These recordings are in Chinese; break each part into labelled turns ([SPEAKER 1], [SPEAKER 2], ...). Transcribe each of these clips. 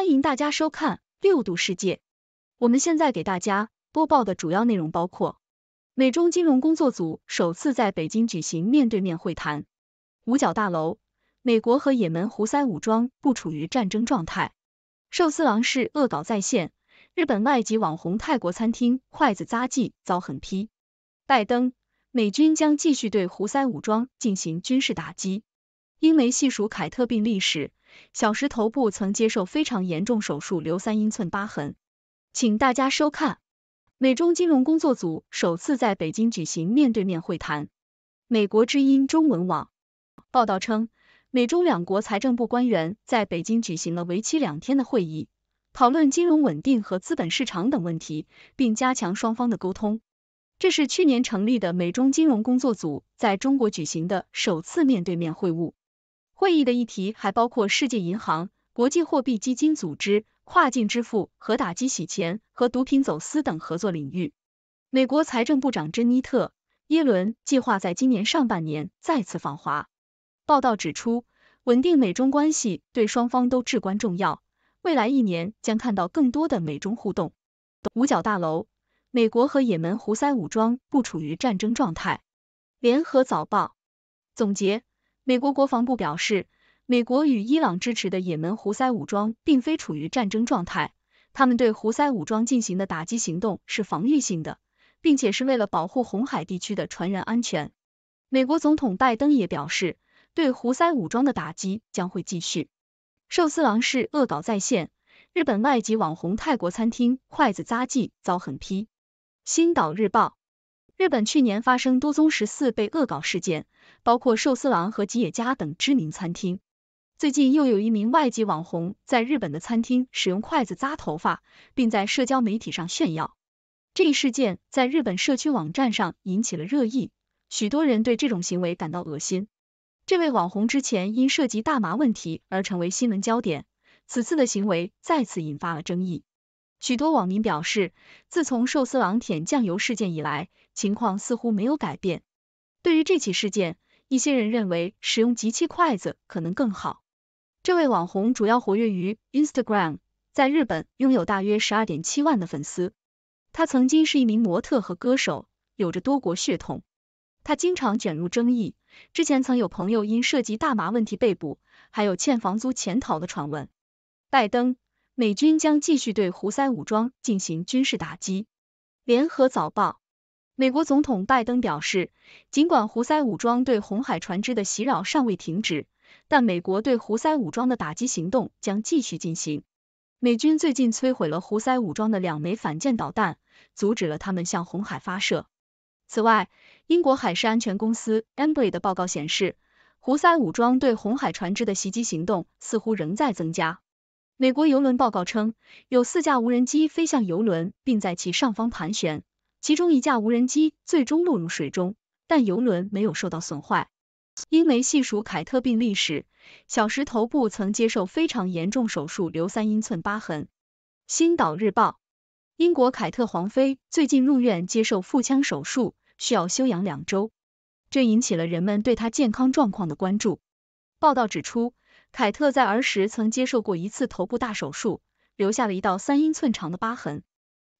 [SPEAKER 1] 欢迎大家收看《六度世界》。我们现在给大家播报的主要内容包括：美中金融工作组首次在北京举行面对面会谈；五角大楼，美国和也门胡塞武装不处于战争状态；寿司郎是恶搞在线；日本外籍网红泰国餐厅筷子扎技遭狠批；拜登，美军将继续对胡塞武装进行军事打击。英媒细数凯特病历史，小时头部曾接受非常严重手术留三英寸疤痕。请大家收看。美中金融工作组首次在北京举行面对面会谈。美国之音中文网报道称，美中两国财政部官员在北京举行了为期两天的会议，讨论金融稳定和资本市场等问题，并加强双方的沟通。这是去年成立的美中金融工作组在中国举行的首次面对面会晤。会议的议题还包括世界银行、国际货币基金组织、跨境支付和打击洗钱和毒品走私等合作领域。美国财政部长珍妮特·耶伦计划在今年上半年再次访华。报道指出，稳定美中关系对双方都至关重要，未来一年将看到更多的美中互动。五角大楼：美国和也门胡塞武装不处于战争状态。联合早报总结。美国国防部表示，美国与伊朗支持的也门胡塞武装并非处于战争状态，他们对胡塞武装进行的打击行动是防御性的，并且是为了保护红海地区的船员安全。美国总统拜登也表示，对胡塞武装的打击将会继续。寿司郎是恶搞在线，日本外籍网红泰国餐厅筷子扎技遭狠批。新岛日报。日本去年发生多宗十四被恶搞事件，包括寿司郎和吉野家等知名餐厅。最近又有一名外籍网红在日本的餐厅使用筷子扎头发，并在社交媒体上炫耀。这一事件在日本社区网站上引起了热议，许多人对这种行为感到恶心。这位网红之前因涉及大麻问题而成为新闻焦点，此次的行为再次引发了争议。许多网民表示，自从寿司郎舔酱油事件以来，情况似乎没有改变。对于这起事件，一些人认为使用集气筷子可能更好。这位网红主要活跃于 Instagram，在日本拥有大约十二点七万的粉丝。他曾经是一名模特和歌手，有着多国血统。他经常卷入争议，之前曾有朋友因涉及大麻问题被捕，还有欠房租潜逃的传闻。拜登。美军将继续对胡塞武装进行军事打击。联合早报，美国总统拜登表示，尽管胡塞武装对红海船只的袭扰尚未停止，但美国对胡塞武装的打击行动将继续进行。美军最近摧毁了胡塞武装的两枚反舰导弹，阻止了他们向红海发射。此外，英国海事安全公司 Embry 的报告显示，胡塞武装对红海船只的袭击行动似乎仍在增加。美国游轮报告称，有四架无人机飞向游轮，并在其上方盘旋，其中一架无人机最终落入水中，但游轮没有受到损坏。英媒细数凯特病历史，小时头部曾接受非常严重手术，留三英寸疤痕。《星岛日报》：英国凯特皇妃最近入院接受腹腔手术，需要休养两周，这引起了人们对她健康状况的关注。报道指出。凯特在儿时曾接受过一次头部大手术，留下了一道三英寸长的疤痕。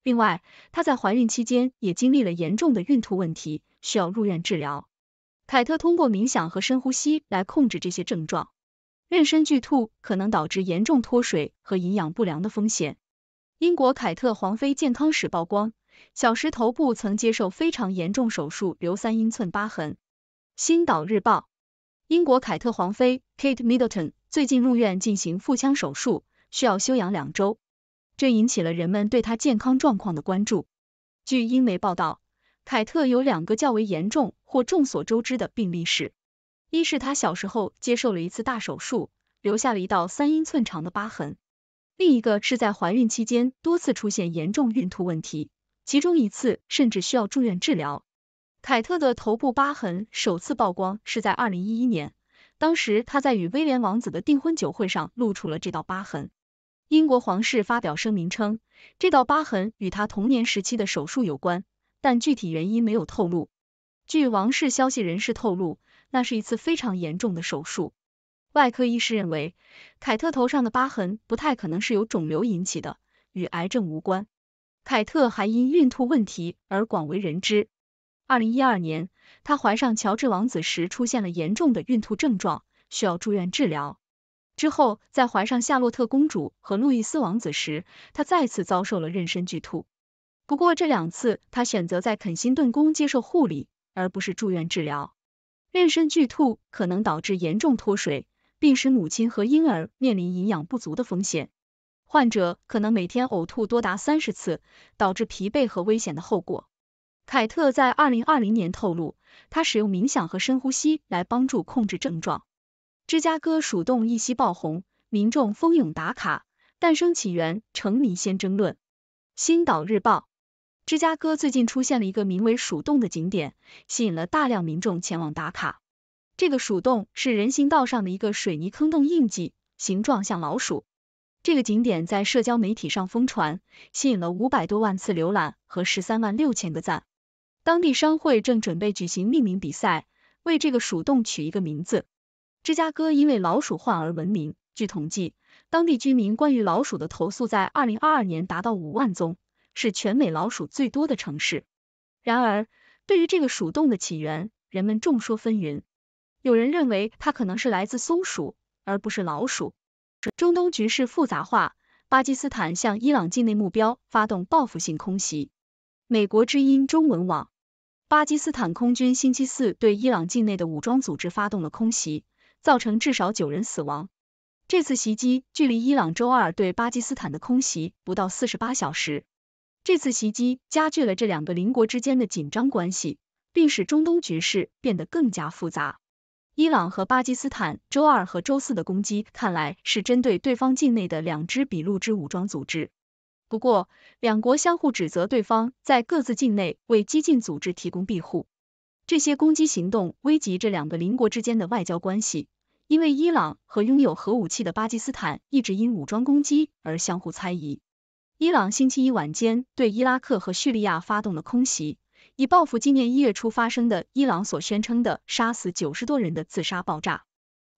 [SPEAKER 1] 另外，她在怀孕期间也经历了严重的孕吐问题，需要入院治疗。凯特通过冥想和深呼吸来控制这些症状。妊娠剧吐可能导致严重脱水和营养不良的风险。英国凯特皇妃健康史曝光：小时头部曾接受非常严重手术，留三英寸疤痕。星岛日报，英国凯特皇妃 Kate Middleton。最近入院进行腹腔手术，需要休养两周，这引起了人们对他健康状况的关注。据英媒报道，凯特有两个较为严重或众所周知的病历史，一是她小时候接受了一次大手术，留下了一道三英寸长的疤痕；另一个是在怀孕期间多次出现严重孕吐问题，其中一次甚至需要住院治疗。凯特的头部疤痕首次曝光是在二零一一年。当时，他在与威廉王子的订婚酒会上露出了这道疤痕。英国皇室发表声明称，这道疤痕与他童年时期的手术有关，但具体原因没有透露。据王室消息人士透露，那是一次非常严重的手术。外科医师认为，凯特头上的疤痕不太可能是由肿瘤引起的，与癌症无关。凯特还因孕吐问题而广为人知。二零一二年，她怀上乔治王子时出现了严重的孕吐症状，需要住院治疗。之后在怀上夏洛特公主和路易斯王子时，她再次遭受了妊娠剧吐。不过这两次她选择在肯辛顿宫接受护理，而不是住院治疗。妊娠剧吐可能导致严重脱水，并使母亲和婴儿面临营养不足的风险。患者可能每天呕吐多达三十次，导致疲惫和危险的后果。凯特在2020年透露，她使用冥想和深呼吸来帮助控制症状。芝加哥鼠洞一夕爆红，民众蜂拥打卡，诞生起源成迷先争论。《星岛日报》芝加哥最近出现了一个名为“鼠洞”的景点，吸引了大量民众前往打卡。这个鼠洞是人行道上的一个水泥坑洞印记，形状像老鼠。这个景点在社交媒体上疯传，吸引了五百多万次浏览和十三万六千个赞。当地商会正准备举行命名比赛，为这个鼠洞取一个名字。芝加哥因为老鼠患而闻名，据统计，当地居民关于老鼠的投诉在二零二二年达到五万宗，是全美老鼠最多的城市。然而，对于这个鼠洞的起源，人们众说纷纭。有人认为它可能是来自松鼠，而不是老鼠。中东局势复杂化，巴基斯坦向伊朗境内目标发动报复性空袭。美国之音中文网：巴基斯坦空军星期四对伊朗境内的武装组织发动了空袭，造成至少九人死亡。这次袭击距离伊朗周二对巴基斯坦的空袭不到四十八小时。这次袭击加剧了这两个邻国之间的紧张关系，并使中东局势变得更加复杂。伊朗和巴基斯坦周二和周四的攻击看来是针对对方境内的两支俾路支武装组织。不过，两国相互指责对方在各自境内为激进组织提供庇护。这些攻击行动危及这两个邻国之间的外交关系，因为伊朗和拥有核武器的巴基斯坦一直因武装攻击而相互猜疑。伊朗星期一晚间对伊拉克和叙利亚发动了空袭，以报复今年一月初发生的伊朗所宣称的杀死九十多人的自杀爆炸。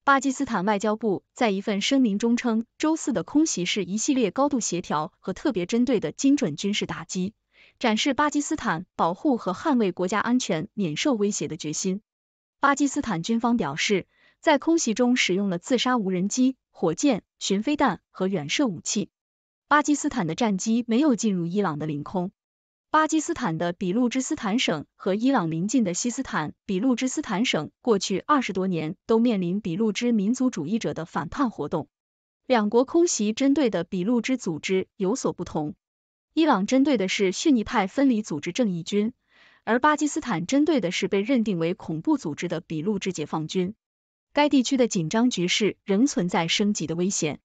[SPEAKER 1] 巴基斯坦外交部在一份声明中称，周四的空袭是一系列高度协调和特别针对的精准军事打击，展示巴基斯坦保护和捍卫国家安全免受威胁的决心。巴基斯坦军方表示，在空袭中使用了自杀无人机、火箭、巡飞弹和远射武器。巴基斯坦的战机没有进入伊朗的领空。巴基斯坦的俾路支斯坦省和伊朗邻近的西斯坦比路支斯坦省，过去二十多年都面临俾路支民族主义者的反叛活动。两国空袭针对的俾路支组织有所不同。伊朗针对的是逊尼派分离组织正义军，而巴基斯坦针对的是被认定为恐怖组织的俾路支解放军。该地区的紧张局势仍存在升级的危险。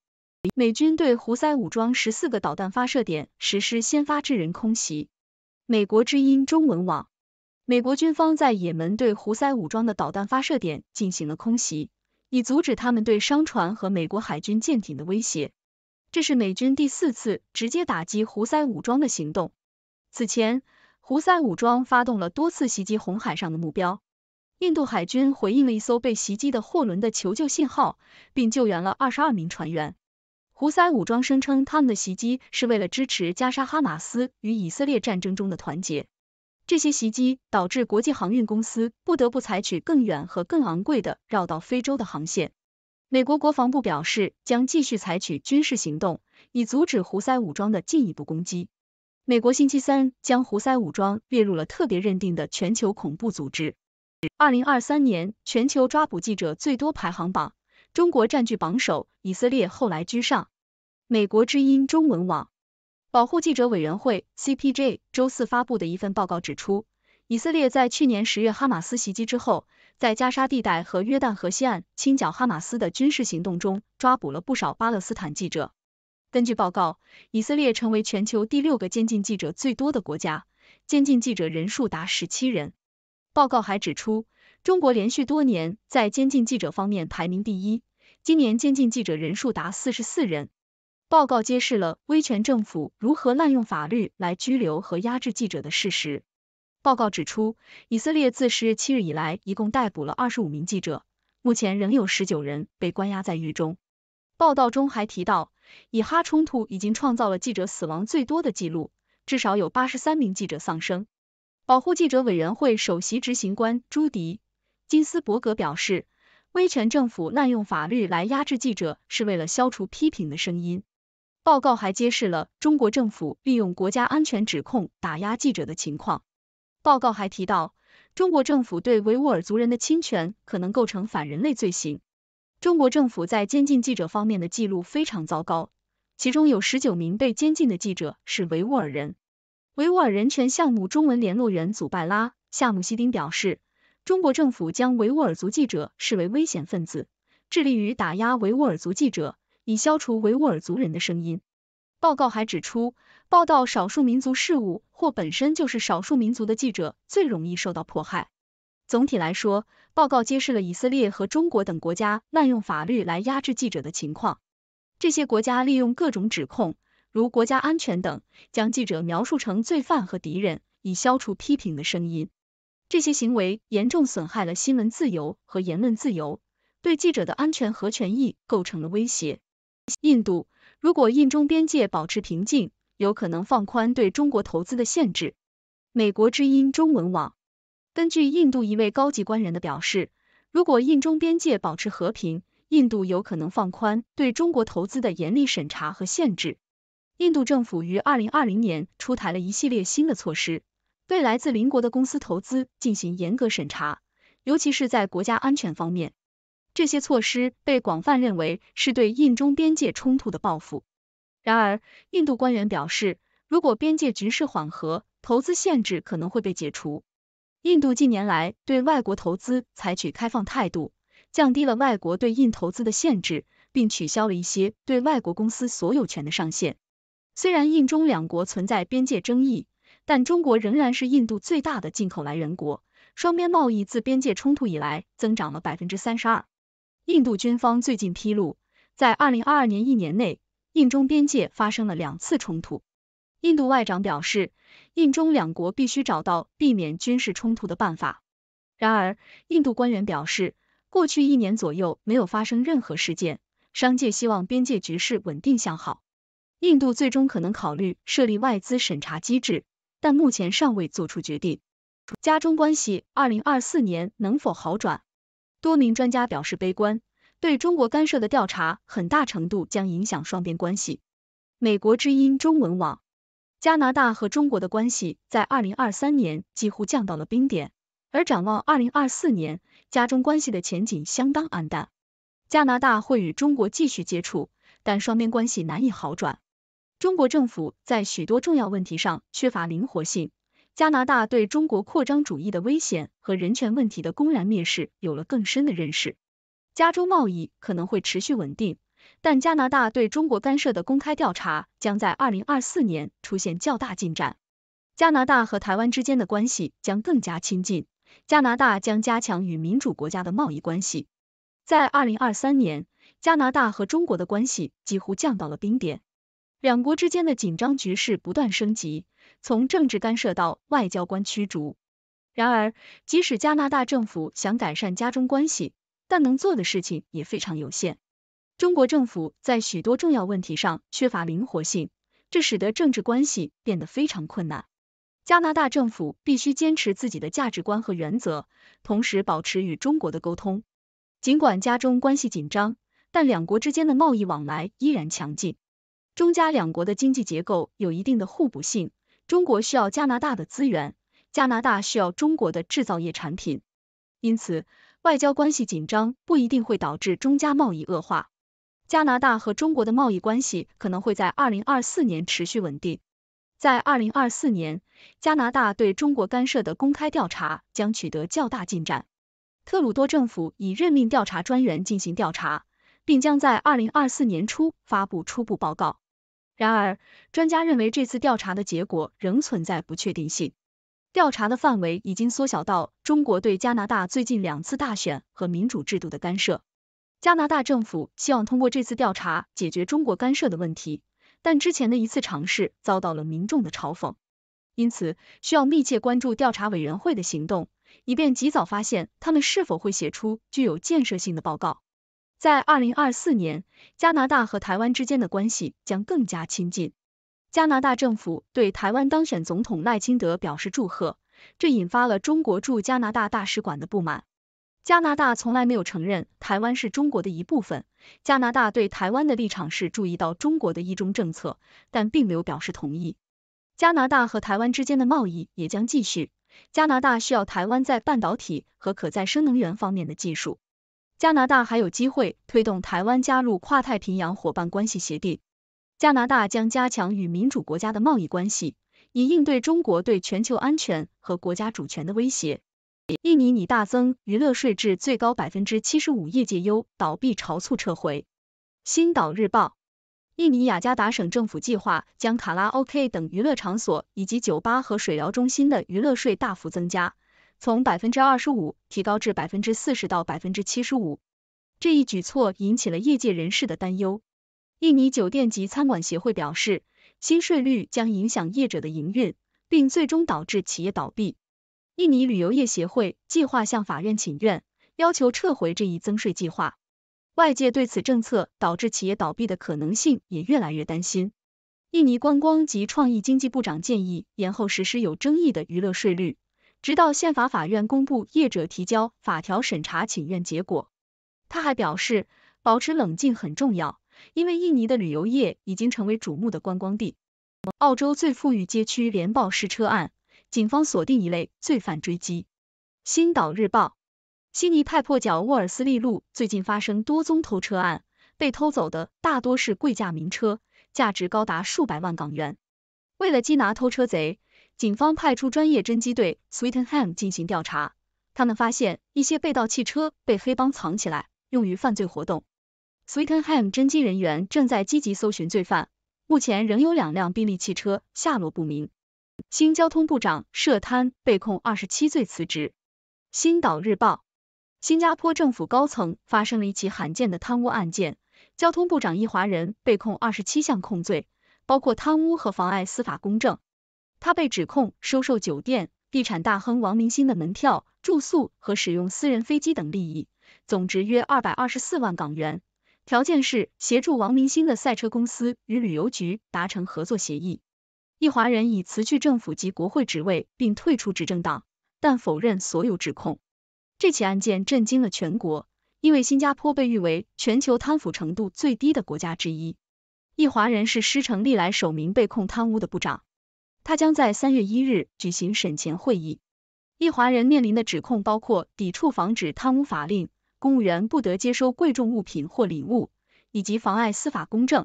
[SPEAKER 1] 美军对胡塞武装十四个导弹发射点实施先发制人空袭。美国之音中文网：美国军方在也门对胡塞武装的导弹发射点进行了空袭，以阻止他们对商船和美国海军舰艇的威胁。这是美军第四次直接打击胡塞武装的行动。此前，胡塞武装发动了多次袭击红海上的目标。印度海军回应了一艘被袭击的货轮的求救信号，并救援了二十二名船员。胡塞武装声称，他们的袭击是为了支持加沙哈马斯与以色列战争中的团结。这些袭击导致国际航运公司不得不采取更远和更昂贵的绕到非洲的航线。美国国防部表示，将继续采取军事行动，以阻止胡塞武装的进一步攻击。美国星期三将胡塞武装列入了特别认定的全球恐怖组织。二零二三年全球抓捕记者最多排行榜。中国占据榜首，以色列后来居上。美国之音中文网，保护记者委员会 （CPJ） 周四发布的一份报告指出，以色列在去年十月哈马斯袭击之后，在加沙地带和约旦河西岸清剿哈马斯的军事行动中，抓捕了不少巴勒斯坦记者。根据报告，以色列成为全球第六个监禁记者最多的国家，监禁记者人数达十七人。报告还指出。中国连续多年在监禁记者方面排名第一，今年监禁记者人数达四十四人。报告揭示了威权政府如何滥用法律来拘留和压制记者的事实。报告指出，以色列自十月七日以来，一共逮捕了二十五名记者，目前仍有十九人被关押在狱中。报道中还提到，以哈冲突已经创造了记者死亡最多的记录，至少有八十三名记者丧生。保护记者委员会首席执行官朱迪。金斯伯格表示，威权政府滥用法律来压制记者，是为了消除批评的声音。报告还揭示了中国政府利用国家安全指控打压记者的情况。报告还提到，中国政府对维吾尔族人的侵权可能构成反人类罪行。中国政府在监禁记者方面的记录非常糟糕，其中有十九名被监禁的记者是维吾尔人。维吾尔人权项目中文联络员祖拜拉·夏姆西丁表示。中国政府将维吾尔族记者视为危险分子，致力于打压维吾尔族记者，以消除维吾尔族人的声音。报告还指出，报道少数民族事务或本身就是少数民族的记者最容易受到迫害。总体来说，报告揭示了以色列和中国等国家滥用法律来压制记者的情况。这些国家利用各种指控，如国家安全等，将记者描述成罪犯和敌人，以消除批评的声音。这些行为严重损害了新闻自由和言论自由，对记者的安全和权益构成了威胁。印度如果印中边界保持平静，有可能放宽对中国投资的限制。美国之音中文网根据印度一位高级官员的表示，如果印中边界保持和平，印度有可能放宽对中国投资的严厉审查和限制。印度政府于二零二零年出台了一系列新的措施。对来自邻国的公司投资进行严格审查，尤其是在国家安全方面，这些措施被广泛认为是对印中边界冲突的报复。然而，印度官员表示，如果边界局势缓和，投资限制可能会被解除。印度近年来对外国投资采取开放态度，降低了外国对印投资的限制，并取消了一些对外国公司所有权的上限。虽然印中两国存在边界争议。但中国仍然是印度最大的进口来源国，双边贸易自边界冲突以来增长了百分之三十二。印度军方最近披露，在二零二二年一年内，印中边界发生了两次冲突。印度外长表示，印中两国必须找到避免军事冲突的办法。然而，印度官员表示，过去一年左右没有发生任何事件。商界希望边界局势稳定向好。印度最终可能考虑设立外资审查机制。但目前尚未做出决定。加中关系二零二四年能否好转？多名专家表示悲观。对中国干涉的调查，很大程度将影响双边关系。美国之音中文网：加拿大和中国的关系在二零二三年几乎降到了冰点，而展望二零二四年，加中关系的前景相当暗淡。加拿大会与中国继续接触，但双边关系难以好转。中国政府在许多重要问题上缺乏灵活性，加拿大对中国扩张主义的危险和人权问题的公然蔑视有了更深的认识。加州贸易可能会持续稳定，但加拿大对中国干涉的公开调查将在二零二四年出现较大进展。加拿大和台湾之间的关系将更加亲近，加拿大将加强与民主国家的贸易关系。在二零二三年，加拿大和中国的关系几乎降到了冰点。两国之间的紧张局势不断升级，从政治干涉到外交官驱逐。然而，即使加拿大政府想改善加中关系，但能做的事情也非常有限。中国政府在许多重要问题上缺乏灵活性，这使得政治关系变得非常困难。加拿大政府必须坚持自己的价值观和原则，同时保持与中国的沟通。尽管加中关系紧张，但两国之间的贸易往来依然强劲。中加两国的经济结构有一定的互补性，中国需要加拿大的资源，加拿大需要中国的制造业产品。因此，外交关系紧张不一定会导致中加贸易恶化。加拿大和中国的贸易关系可能会在二零二四年持续稳定。在二零二四年，加拿大对中国干涉的公开调查将取得较大进展。特鲁多政府已任命调查专员进行调查，并将在二零二四年初发布初步报告。然而，专家认为这次调查的结果仍存在不确定性。调查的范围已经缩小到中国对加拿大最近两次大选和民主制度的干涉。加拿大政府希望通过这次调查解决中国干涉的问题，但之前的一次尝试遭到了民众的嘲讽，因此需要密切关注调查委员会的行动，以便及早发现他们是否会写出具有建设性的报告。在二零二四年，加拿大和台湾之间的关系将更加亲近。加拿大政府对台湾当选总统赖清德表示祝贺，这引发了中国驻加拿大大使馆的不满。加拿大从来没有承认台湾是中国的一部分。加拿大对台湾的立场是注意到中国的一中政策，但并没有表示同意。加拿大和台湾之间的贸易也将继续。加拿大需要台湾在半导体和可再生能源方面的技术。加拿大还有机会推动台湾加入跨太平洋伙伴关系协定。加拿大将加强与民主国家的贸易关系，以应对中国对全球安全和国家主权的威胁。印尼拟大增娱乐税至最高百分之七十五，业界忧倒闭潮促撤回。新岛日报：印尼雅加达省政府计划将卡拉 OK 等娱乐场所以及酒吧和水疗中心的娱乐税大幅增加。从百分之二十五提高至百分之四十到百分之七十五，这一举措引起了业界人士的担忧。印尼酒店及餐馆协会表示，新税率将影响业者的营运，并最终导致企业倒闭。印尼旅游业协会计划向法院请愿，要求撤回这一增税计划。外界对此政策导致企业倒闭的可能性也越来越担心。印尼观光及创意经济部长建议延后实施有争议的娱乐税率。直到宪法法院公布业者提交法条审查请愿结果，他还表示保持冷静很重要，因为印尼的旅游业已经成为瞩目的观光地。澳洲最富裕街区连爆失车案，警方锁定一类罪犯追击。新岛日报，悉尼派破角沃尔斯利路最近发生多宗偷车案，被偷走的大多是贵价名车，价值高达数百万港元。为了缉拿偷车贼。警方派出专业侦缉队 s w e e t e n h a m 进行调查，他们发现一些被盗汽车被黑帮藏起来，用于犯罪活动。s w e e t e n h a m 侦缉人员正在积极搜寻罪犯，目前仍有两辆宾利汽车下落不明。新交通部长涉贪被控二十七罪辞职。新岛日报，新加坡政府高层发生了一起罕见的贪污案件，交通部长易华人被控二十七项控罪，包括贪污和妨碍司法公正。他被指控收受酒店、地产大亨王明星的门票、住宿和使用私人飞机等利益，总值约二百二十四万港元，条件是协助王明星的赛车公司与旅游局达成合作协议。一华人已辞去政府及国会职位并退出执政党，但否认所有指控。这起案件震惊了全国，因为新加坡被誉为全球贪腐程度最低的国家之一。一华人是狮城历来首名被控贪污的部长。他将在三月一日举行审前会议。易华人面临的指控包括抵触防止贪污法令、公务员不得接收贵重物品或礼物，以及妨碍司法公正。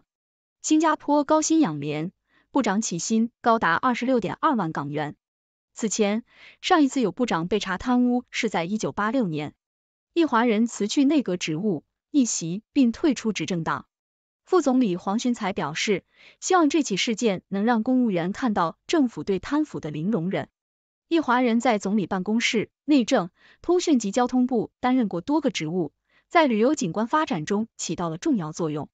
[SPEAKER 1] 新加坡高薪养廉，部长起薪高达二十六点二万港元。此前，上一次有部长被查贪污是在一九八六年，易华人辞去内阁职务，一席并退出执政党。副总理黄循才表示，希望这起事件能让公务员看到政府对贪腐的零容忍。易华人在总理办公室、内政、通讯及交通部担任过多个职务，在旅游景观发展中起到了重要作用。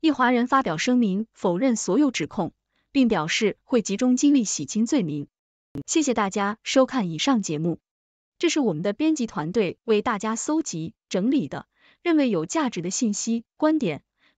[SPEAKER 1] 易华人发表声明否认所有指控，并表示会集中精力洗清罪名。谢谢大家收看以上节目，这是我们的编辑团队为大家搜集整理的，认为有价值的信息观点。